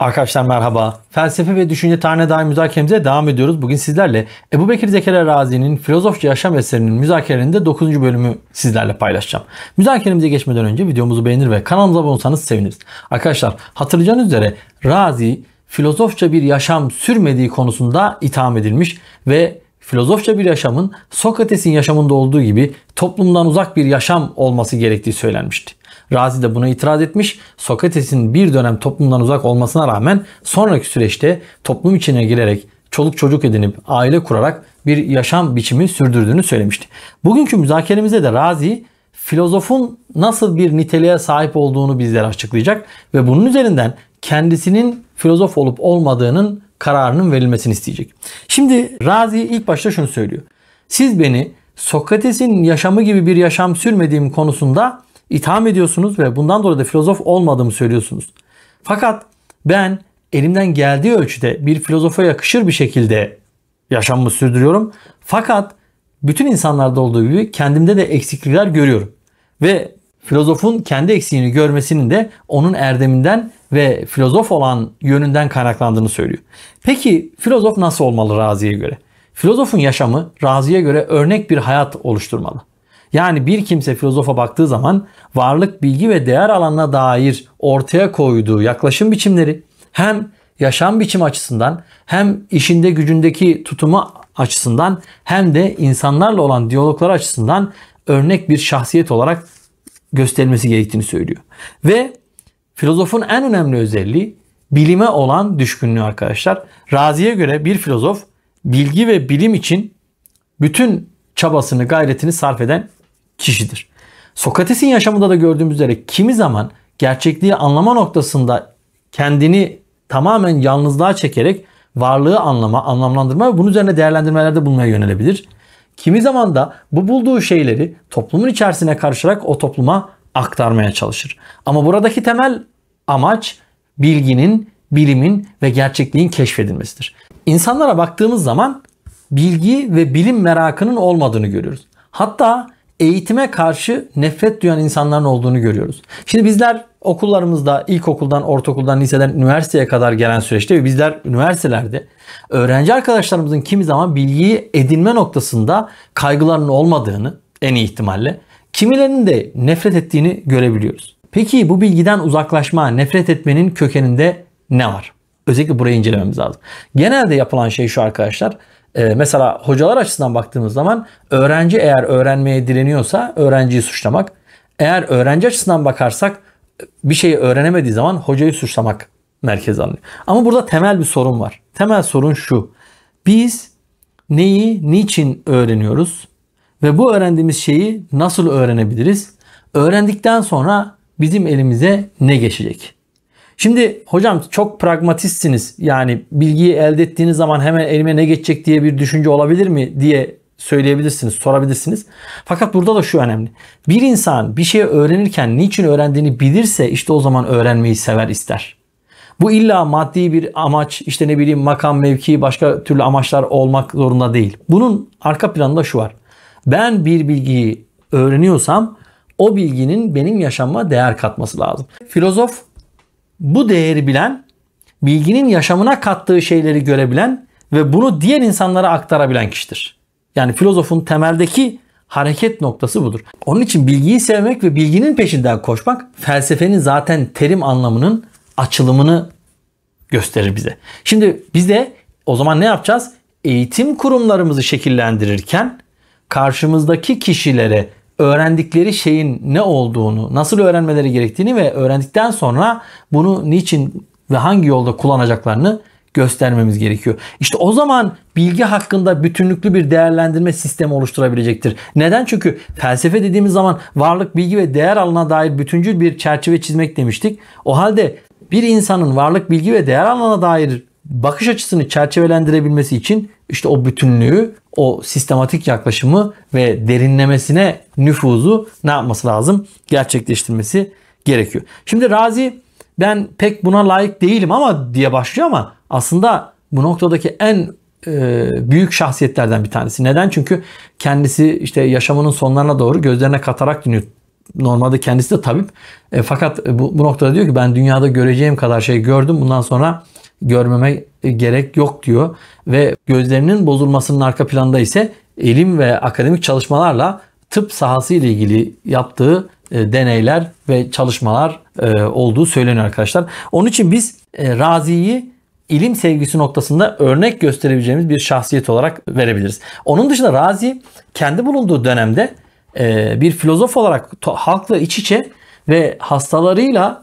Arkadaşlar merhaba. Felsefe ve düşünce tarihine dair müzakeremize devam ediyoruz. Bugün sizlerle Ebu Bekir Zekeriya Razi'nin Filozofça Yaşam eserinin müzakerenin de 9. bölümü sizlerle paylaşacağım. Müzakeremize geçmeden önce videomuzu beğenir ve kanalımıza abone olsanız seviniriz. Arkadaşlar hatırlayacağınız üzere Razi filozofça bir yaşam sürmediği konusunda itham edilmiş ve filozofça bir yaşamın Sokrates'in yaşamında olduğu gibi toplumdan uzak bir yaşam olması gerektiği söylenmişti. Razi de buna itiraz etmiş. Sokrates'in bir dönem toplumdan uzak olmasına rağmen sonraki süreçte toplum içine girerek çoluk çocuk edinip aile kurarak bir yaşam biçimi sürdürdüğünü söylemişti. Bugünkü müzakeremizde de Razi filozofun nasıl bir niteliğe sahip olduğunu bizlere açıklayacak ve bunun üzerinden kendisinin filozof olup olmadığının kararının verilmesini isteyecek. Şimdi Razi ilk başta şunu söylüyor. Siz beni Sokrates'in yaşamı gibi bir yaşam sürmediğim konusunda itham ediyorsunuz ve bundan dolayı da filozof olmadığımı söylüyorsunuz. Fakat ben elimden geldiği ölçüde bir filozofa yakışır bir şekilde yaşamımı sürdürüyorum. Fakat bütün insanlarda olduğu gibi kendimde de eksiklikler görüyorum. Ve filozofun kendi eksiğini görmesinin de onun erdeminden ve filozof olan yönünden kaynaklandığını söylüyor. Peki filozof nasıl olmalı Razi'ye göre? Filozofun yaşamı Razi'ye göre örnek bir hayat oluşturmalı. Yani bir kimse filozofa baktığı zaman varlık, bilgi ve değer alanına dair ortaya koyduğu yaklaşım biçimleri hem yaşam biçim açısından hem işinde gücündeki tutumu açısından hem de insanlarla olan diyaloglar açısından örnek bir şahsiyet olarak gösterilmesi gerektiğini söylüyor. Ve filozofun en önemli özelliği bilime olan düşkünlüğü arkadaşlar. Razi'ye göre bir filozof bilgi ve bilim için bütün çabasını, gayretini sarf eden kişidir. Sokrates'in yaşamında da gördüğümüz üzere kimi zaman gerçekliği anlama noktasında kendini tamamen yalnızlığa çekerek varlığı anlama, anlamlandırma ve bunun üzerine değerlendirmelerde bulunmaya yönelebilir. Kimi zaman da bu bulduğu şeyleri toplumun içerisine karışarak o topluma aktarmaya çalışır. Ama buradaki temel amaç bilginin, bilimin ve gerçekliğin keşfedilmesidir. İnsanlara baktığımız zaman bilgi ve bilim merakının olmadığını görüyoruz. Hatta eğitime karşı nefret duyan insanların olduğunu görüyoruz. Şimdi bizler okullarımızda ilkokuldan, ortaokuldan, liseden üniversiteye kadar gelen süreçte ve bizler üniversitelerde öğrenci arkadaşlarımızın kimi zaman bilgiyi edinme noktasında kaygılarının olmadığını en iyi ihtimalle kimilerinin de nefret ettiğini görebiliyoruz. Peki bu bilgiden uzaklaşma, nefret etmenin kökeninde ne var? Özellikle burayı incelememiz lazım. Genelde yapılan şey şu arkadaşlar. Ee, mesela hocalar açısından baktığımız zaman öğrenci eğer öğrenmeye direniyorsa öğrenciyi suçlamak. Eğer öğrenci açısından bakarsak bir şeyi öğrenemediği zaman hocayı suçlamak merkez alınıyor. Ama burada temel bir sorun var. Temel sorun şu. Biz neyi, niçin öğreniyoruz? Ve bu öğrendiğimiz şeyi nasıl öğrenebiliriz? Öğrendikten sonra bizim elimize ne geçecek? Şimdi hocam çok pragmatistsiniz. Yani bilgiyi elde ettiğiniz zaman hemen elime ne geçecek diye bir düşünce olabilir mi diye söyleyebilirsiniz, sorabilirsiniz. Fakat burada da şu önemli. Bir insan bir şey öğrenirken niçin öğrendiğini bilirse işte o zaman öğrenmeyi sever ister. Bu illa maddi bir amaç, işte ne bileyim makam, mevki, başka türlü amaçlar olmak zorunda değil. Bunun arka planında şu var. Ben bir bilgiyi öğreniyorsam o bilginin benim yaşamıma değer katması lazım. Filozof bu değeri bilen, bilginin yaşamına kattığı şeyleri görebilen ve bunu diğer insanlara aktarabilen kişidir. Yani filozofun temeldeki hareket noktası budur. Onun için bilgiyi sevmek ve bilginin peşinden koşmak felsefenin zaten terim anlamının açılımını gösterir bize. Şimdi biz de o zaman ne yapacağız? Eğitim kurumlarımızı şekillendirirken karşımızdaki kişilere öğrendikleri şeyin ne olduğunu, nasıl öğrenmeleri gerektiğini ve öğrendikten sonra bunu niçin ve hangi yolda kullanacaklarını göstermemiz gerekiyor. İşte o zaman bilgi hakkında bütünlüklü bir değerlendirme sistemi oluşturabilecektir. Neden? Çünkü felsefe dediğimiz zaman varlık, bilgi ve değer alana dair bütüncül bir çerçeve çizmek demiştik. O halde bir insanın varlık, bilgi ve değer alana dair bakış açısını çerçevelendirebilmesi için işte o bütünlüğü, o sistematik yaklaşımı ve derinlemesine nüfuzu ne yapması lazım? Gerçekleştirmesi gerekiyor. Şimdi Razi ben pek buna layık değilim ama diye başlıyor ama aslında bu noktadaki en e, büyük şahsiyetlerden bir tanesi. Neden? Çünkü kendisi işte yaşamının sonlarına doğru gözlerine katarak dönüyor. Normalde kendisi de tabip. E, fakat bu, bu noktada diyor ki ben dünyada göreceğim kadar şey gördüm. Bundan sonra görmeme gerek yok diyor ve gözlerinin bozulmasının arka planda ise ilim ve akademik çalışmalarla tıp sahası ile ilgili yaptığı e, deneyler ve çalışmalar e, olduğu söyleniyor arkadaşlar. Onun için biz e, Razi'yi ilim sevgisi noktasında örnek gösterebileceğimiz bir şahsiyet olarak verebiliriz. Onun dışında Razi kendi bulunduğu dönemde bir filozof olarak halkla iç içe ve hastalarıyla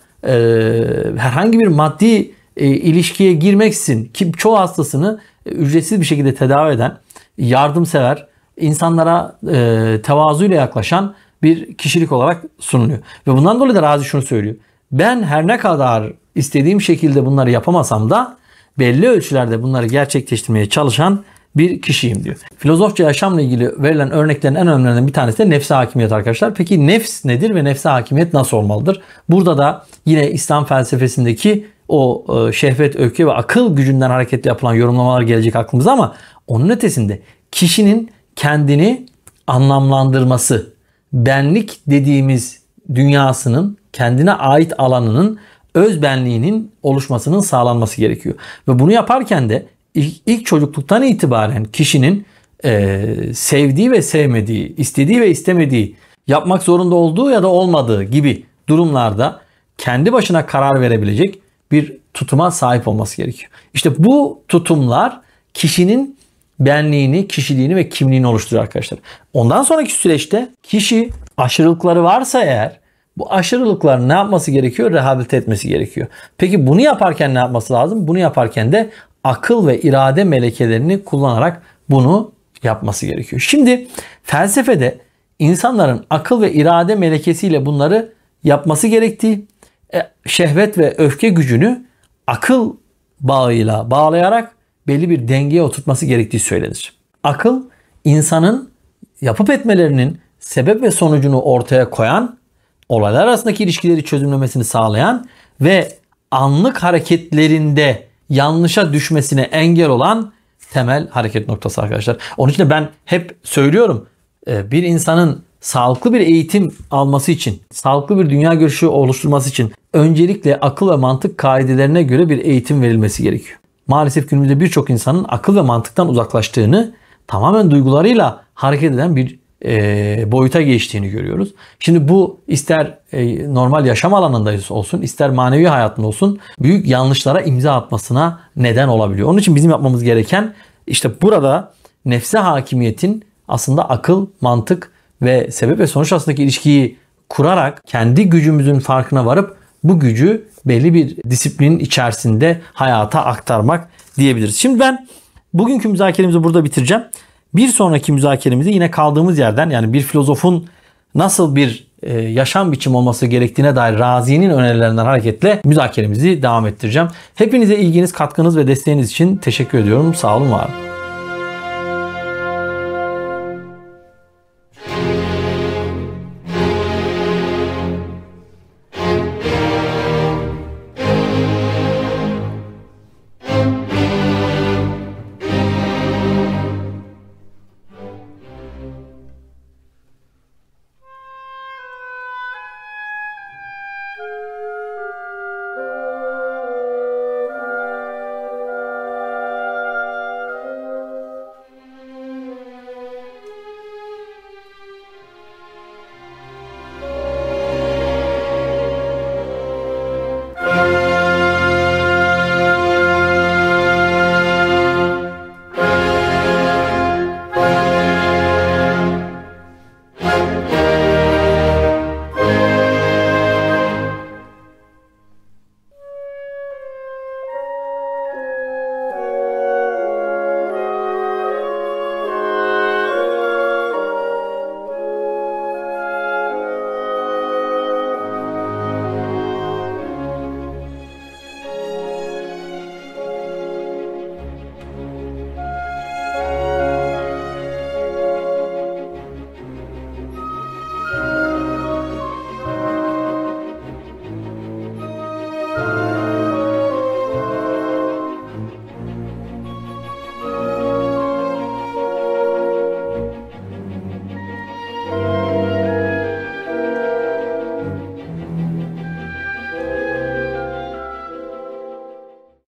herhangi bir maddi e, ilişkiye girmeksin ki çoğu hastasını e, ücretsiz bir şekilde tedavi eden, yardımsever, insanlara e, tevazuyla yaklaşan bir kişilik olarak sunuluyor. Ve bundan dolayı da Razi şunu söylüyor. Ben her ne kadar istediğim şekilde bunları yapamasam da belli ölçülerde bunları gerçekleştirmeye çalışan bir kişiyim diyor. Filozofça yaşamla ilgili verilen örneklerin en önemlilerinden bir tanesi de nefse hakimiyet arkadaşlar. Peki nefs nedir ve nefse hakimiyet nasıl olmalıdır? Burada da yine İslam felsefesindeki o e, şehvet, öfke ve akıl gücünden hareketle yapılan yorumlamalar gelecek aklımıza ama onun ötesinde kişinin kendini anlamlandırması, benlik dediğimiz dünyasının kendine ait alanının öz benliğinin oluşmasının sağlanması gerekiyor. Ve bunu yaparken de ilk, ilk çocukluktan itibaren kişinin e, sevdiği ve sevmediği, istediği ve istemediği, yapmak zorunda olduğu ya da olmadığı gibi durumlarda kendi başına karar verebilecek bir tutuma sahip olması gerekiyor. İşte bu tutumlar kişinin benliğini, kişiliğini ve kimliğini oluşturuyor arkadaşlar. Ondan sonraki süreçte kişi aşırılıkları varsa eğer bu aşırılıkları ne yapması gerekiyor? Rehabilite etmesi gerekiyor. Peki bunu yaparken ne yapması lazım? Bunu yaparken de akıl ve irade melekelerini kullanarak bunu yapması gerekiyor. Şimdi felsefede insanların akıl ve irade melekesiyle bunları yapması gerektiği, e, şehvet ve öfke gücünü akıl bağıyla bağlayarak belli bir dengeye oturtması gerektiği söylenir. Akıl insanın yapıp etmelerinin sebep ve sonucunu ortaya koyan, olaylar arasındaki ilişkileri çözümlemesini sağlayan ve anlık hareketlerinde yanlışa düşmesine engel olan temel hareket noktası arkadaşlar. Onun için de ben hep söylüyorum e, bir insanın sağlıklı bir eğitim alması için, sağlıklı bir dünya görüşü oluşturması için öncelikle akıl ve mantık kaidelerine göre bir eğitim verilmesi gerekiyor. Maalesef günümüzde birçok insanın akıl ve mantıktan uzaklaştığını tamamen duygularıyla hareket eden bir e, boyuta geçtiğini görüyoruz. Şimdi bu ister e, normal yaşam alanındayız olsun, ister manevi hayatında olsun büyük yanlışlara imza atmasına neden olabiliyor. Onun için bizim yapmamız gereken işte burada nefse hakimiyetin aslında akıl, mantık ve sebep ve sonuç arasındaki ilişkiyi kurarak kendi gücümüzün farkına varıp bu gücü belli bir disiplinin içerisinde hayata aktarmak diyebiliriz. Şimdi ben bugünkü müzakeremizi burada bitireceğim. Bir sonraki müzakeremizi yine kaldığımız yerden yani bir filozofun nasıl bir e, yaşam biçim olması gerektiğine dair Razi'nin önerilerinden hareketle müzakeremizi devam ettireceğim. Hepinize ilginiz, katkınız ve desteğiniz için teşekkür ediyorum. Sağ olun, var olun.